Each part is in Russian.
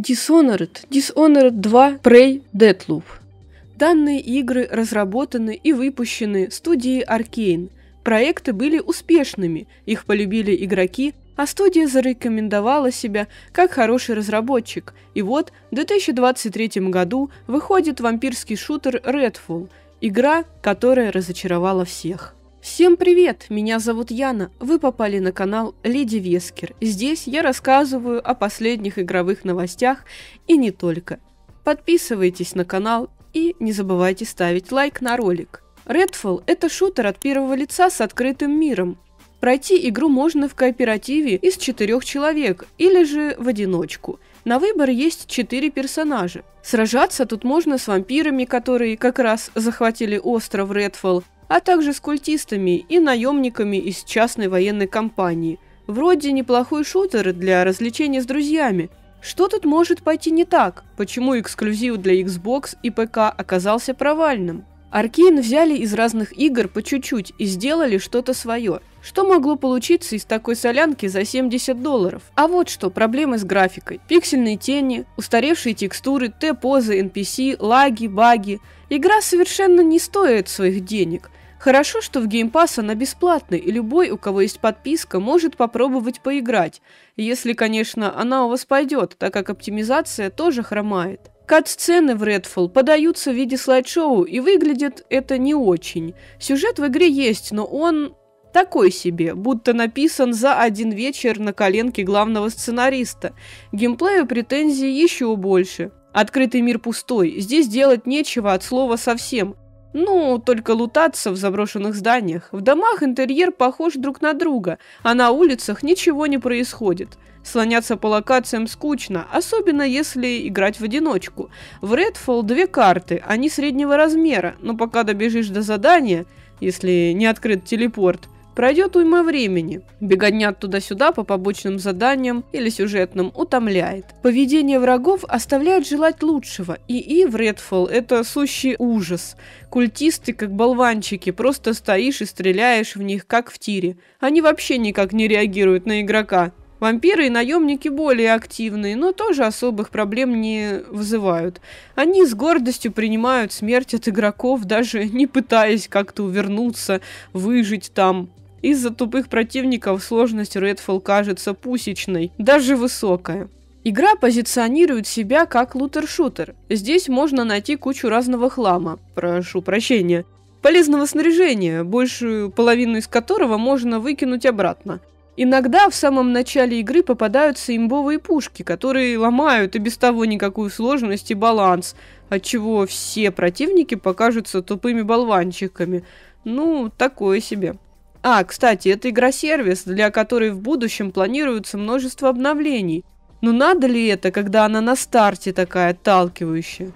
Dishonored, Dishonored 2, Prey, Deathloop. Данные игры разработаны и выпущены студией Arkane. Проекты были успешными, их полюбили игроки, а студия зарекомендовала себя как хороший разработчик. И вот в 2023 году выходит вампирский шутер Redfall, игра, которая разочаровала всех. Всем привет! Меня зовут Яна. Вы попали на канал Леди Вескер. Здесь я рассказываю о последних игровых новостях и не только. Подписывайтесь на канал и не забывайте ставить лайк на ролик. Redfall – это шутер от первого лица с открытым миром. Пройти игру можно в кооперативе из четырех человек или же в одиночку – на выбор есть четыре персонажа. Сражаться тут можно с вампирами, которые как раз захватили остров Редфолл, а также с культистами и наемниками из частной военной компании. Вроде неплохой шутер для развлечения с друзьями. Что тут может пойти не так? Почему эксклюзив для Xbox и ПК оказался провальным? Аркейн взяли из разных игр по чуть-чуть и сделали что-то свое. Что могло получиться из такой солянки за 70 долларов? А вот что, проблемы с графикой. Пиксельные тени, устаревшие текстуры, Т-позы, NPC, лаги, баги. Игра совершенно не стоит своих денег. Хорошо, что в Game Pass она бесплатная, и любой, у кого есть подписка, может попробовать поиграть. Если, конечно, она у вас пойдет, так как оптимизация тоже хромает. Кат-сцены в Redfall подаются в виде слайд-шоу, и выглядит это не очень. Сюжет в игре есть, но он такой себе, будто написан за один вечер на коленке главного сценариста. Геймплею претензий еще больше. Открытый мир пустой, здесь делать нечего от слова совсем. Ну, только лутаться в заброшенных зданиях. В домах интерьер похож друг на друга, а на улицах ничего не происходит. Слоняться по локациям скучно, особенно если играть в одиночку. В Redfall две карты, они среднего размера, но пока добежишь до задания, если не открыт телепорт – Пройдет уйма времени. Бегодня туда-сюда по побочным заданиям или сюжетным утомляет. Поведение врагов оставляет желать лучшего. И и в Redfall это сущий ужас. Культисты, как болванчики, просто стоишь и стреляешь в них, как в тире. Они вообще никак не реагируют на игрока. Вампиры и наемники более активные, но тоже особых проблем не вызывают. Они с гордостью принимают смерть от игроков, даже не пытаясь как-то увернуться, выжить там. Из-за тупых противников сложность Redfall кажется пусечной, даже высокая. Игра позиционирует себя как лутер-шутер. Здесь можно найти кучу разного хлама, прошу прощения, полезного снаряжения, большую половину из которого можно выкинуть обратно. Иногда в самом начале игры попадаются имбовые пушки, которые ломают и без того никакую сложность и баланс, отчего все противники покажутся тупыми болванчиками. Ну, такое себе. А, кстати, это игра-сервис, для которой в будущем планируется множество обновлений. Но ну, надо ли это, когда она на старте такая отталкивающая?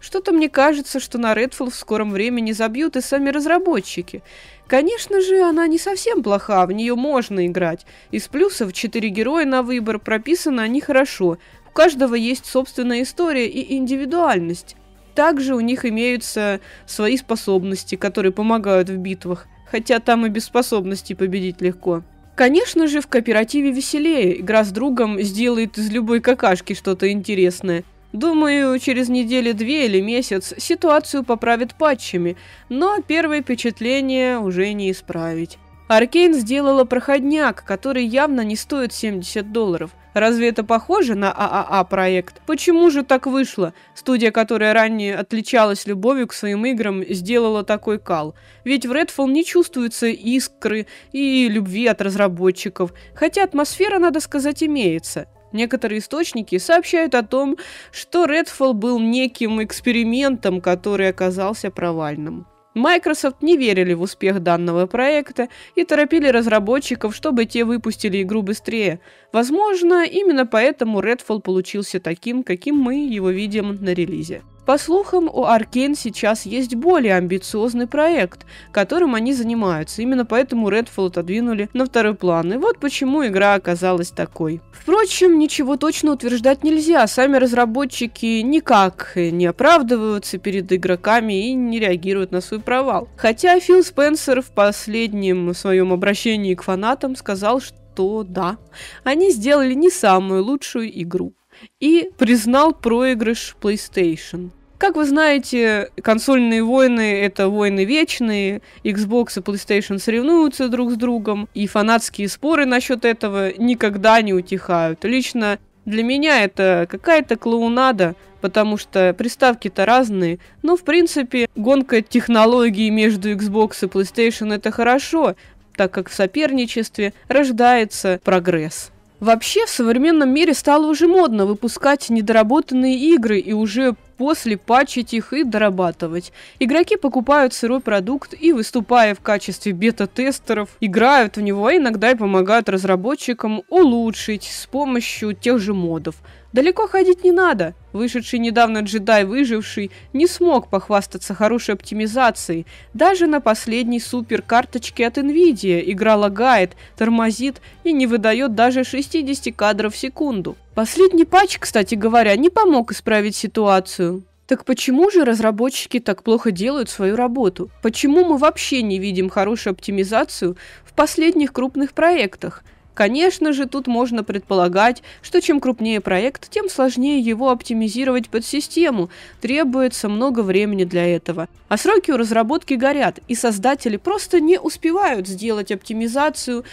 Что-то мне кажется, что на Redfall в скором времени забьют и сами разработчики. Конечно же, она не совсем плоха, в нее можно играть. Из плюсов четыре героя на выбор, прописаны они хорошо. У каждого есть собственная история и индивидуальность. Также у них имеются свои способности, которые помогают в битвах. Хотя там и без способностей победить легко. Конечно же, в кооперативе веселее. Игра с другом сделает из любой какашки что-то интересное – Думаю, через недели две или месяц ситуацию поправят патчами, но первое впечатление уже не исправить. Аркейн сделала проходняк, который явно не стоит 70 долларов. Разве это похоже на ААА а а проект? Почему же так вышло? Студия, которая ранее отличалась любовью к своим играм, сделала такой кал. Ведь в Redfall не чувствуются искры и любви от разработчиков, хотя атмосфера, надо сказать, имеется. Некоторые источники сообщают о том, что Redfall был неким экспериментом, который оказался провальным. Microsoft не верили в успех данного проекта и торопили разработчиков, чтобы те выпустили игру быстрее. Возможно, именно поэтому Redfall получился таким, каким мы его видим на релизе. По слухам, у Аркейн сейчас есть более амбициозный проект, которым они занимаются. Именно поэтому Redfall отодвинули на второй план. И вот почему игра оказалась такой. Впрочем, ничего точно утверждать нельзя. Сами разработчики никак не оправдываются перед игроками и не реагируют на свой провал. Хотя Фил Спенсер в последнем своем обращении к фанатам сказал, что да, они сделали не самую лучшую игру и признал проигрыш PlayStation. Как вы знаете, консольные войны — это войны вечные, Xbox и PlayStation соревнуются друг с другом, и фанатские споры насчет этого никогда не утихают. Лично для меня это какая-то клоунада, потому что приставки-то разные, но ну, в принципе гонка технологий между Xbox и PlayStation это хорошо, так как в соперничестве рождается прогресс. Вообще, в современном мире стало уже модно выпускать недоработанные игры, и уже после патчить их и дорабатывать. Игроки покупают сырой продукт и, выступая в качестве бета-тестеров, играют в него, а иногда и помогают разработчикам улучшить с помощью тех же модов. Далеко ходить не надо. Вышедший недавно джедай выживший не смог похвастаться хорошей оптимизацией. Даже на последней супер-карточке от NVIDIA игра лагает, тормозит и не выдает даже 60 кадров в секунду. Последний патч, кстати говоря, не помог исправить ситуацию. Так почему же разработчики так плохо делают свою работу? Почему мы вообще не видим хорошую оптимизацию в последних крупных проектах? Конечно же, тут можно предполагать, что чем крупнее проект, тем сложнее его оптимизировать под систему. Требуется много времени для этого. А сроки у разработки горят, и создатели просто не успевают сделать оптимизацию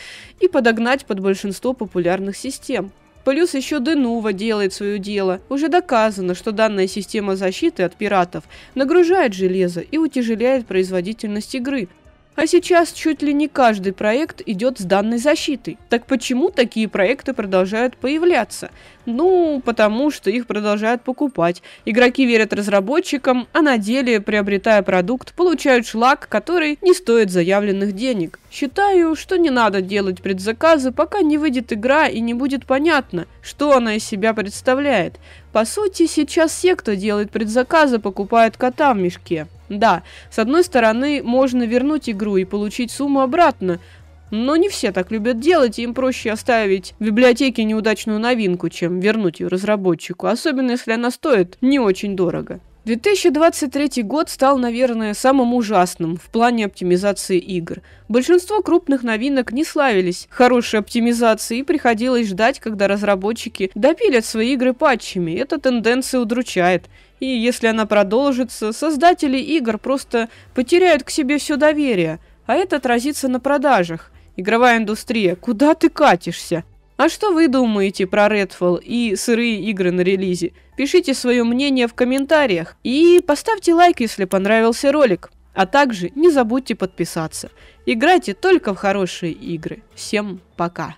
и подогнать под большинство популярных систем. Плюс еще Денува делает свое дело. Уже доказано, что данная система защиты от пиратов нагружает железо и утяжеляет производительность игры – а сейчас чуть ли не каждый проект идет с данной защитой. Так почему такие проекты продолжают появляться? Ну, потому что их продолжают покупать. Игроки верят разработчикам, а на деле, приобретая продукт, получают шлак, который не стоит заявленных денег. Считаю, что не надо делать предзаказы, пока не выйдет игра и не будет понятно, что она из себя представляет. По сути, сейчас все, кто делает предзаказы, покупают кота в мешке. Да, с одной стороны, можно вернуть игру и получить сумму обратно, но не все так любят делать, и им проще оставить в библиотеке неудачную новинку, чем вернуть ее разработчику, особенно если она стоит не очень дорого. 2023 год стал, наверное, самым ужасным в плане оптимизации игр. Большинство крупных новинок не славились хорошей оптимизацией и приходилось ждать, когда разработчики допилят свои игры патчами. Эта тенденция удручает. И если она продолжится, создатели игр просто потеряют к себе все доверие, а это отразится на продажах. Игровая индустрия, куда ты катишься? А что вы думаете про Redfall и сырые игры на релизе? Пишите свое мнение в комментариях и поставьте лайк, если понравился ролик. А также не забудьте подписаться. Играйте только в хорошие игры. Всем пока!